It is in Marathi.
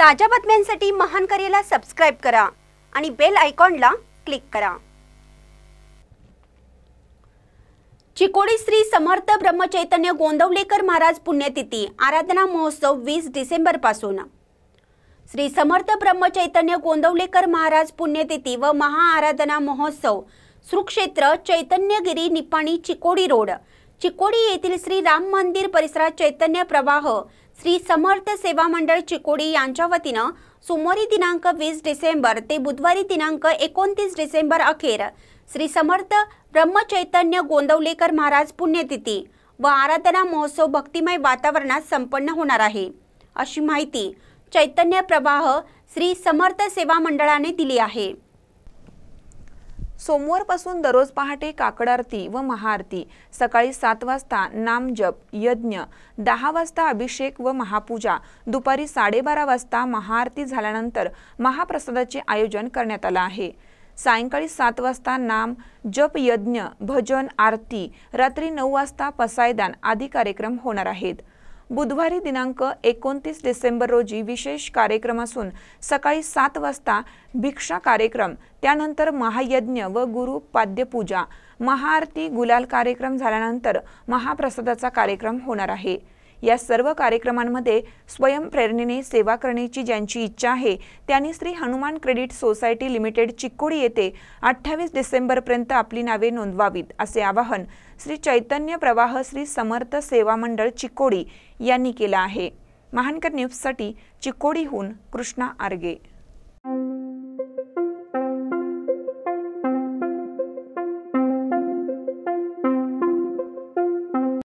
ताज्या बातम्यांसाठी महान करेला सबस्क्राईब करा आणि बेल आयकॉनला क्लिक करा चिकोडी श्री समर्थ ब्रह्मचैतन्य गोंदवलेकर महाराज पुण्यतिथी आराधना महोत्सव वीस पासून श्री समर्थ ब्रह्मचैतन्य गोंदवलेकर महाराज पुण्यतिथी व महाआराधना महोत्सव सुक्षेत्र चैतन्यगिरी निपाणी चिकोडी रोड चिकोडी येथील श्री राम मंदिर परिसरात चैतन्य प्रवाह श्री समर्थ सेवा मंडळ चिकोडी यांच्या वतीनं सोमवारी दिनांक वीस डिसेंबर ते बुधवारी दिनांक एकोणतीस डिसेंबर अखेर श्री समर्थ ब्रह्मचैतन्य गोंदवलेकर महाराज पुण्यतिथी व आराधना महोत्सव भक्तिमय वातावरणात संपन्न होणार आहे अशी माहिती चैतन्य प्रवाह श्री समर्थ सेवा मंडळाने दिली आहे सोमवारपासून दररोज पहाटे काकड आरती व महाआरती सकाळी सात वाजता नामजप यज्ञ दहा वाजता अभिषेक व महापूजा दुपारी साडेबारा वाजता महाआरती झाल्यानंतर महाप्रसादाचे आयोजन करण्यात आलं आहे सायंकाळी सात वाजता नाम जप यज्ञ भजन आरती रात्री नऊ वाजता पसायदान आदी कार्यक्रम होणार आहेत बुधवारी दिनांक एकोणतीस डिसेंबर रोजी विशेष कार्यक्रम असून सकाळी सात वाजता भिक्षा कार्यक्रम त्यानंतर महायज्ञ व गुरु पाद्यपूजा महाआरती गुलाल कार्यक्रम झाल्यानंतर महाप्रसादाचा कार्यक्रम होणार आहे या सर्व कार्यक्रमांमध्ये स्वयंप्रेरणेने सेवा करण्याची ज्यांची इच्छा आहे त्यांनी Shri Hanuman credit society limited Chikkodi येथे अठ्ठावीस डिसेंबरपर्यंत आपली नावे नोंदवावीत असे आवाहन श्री चैतन्य प्रवाह श्री समर्थ सेवा मंडळ चिक्कोडी यांनी केलं आहे महानकर न्यूजसाठी चिक्कोडीहून कृष्णा आर्गे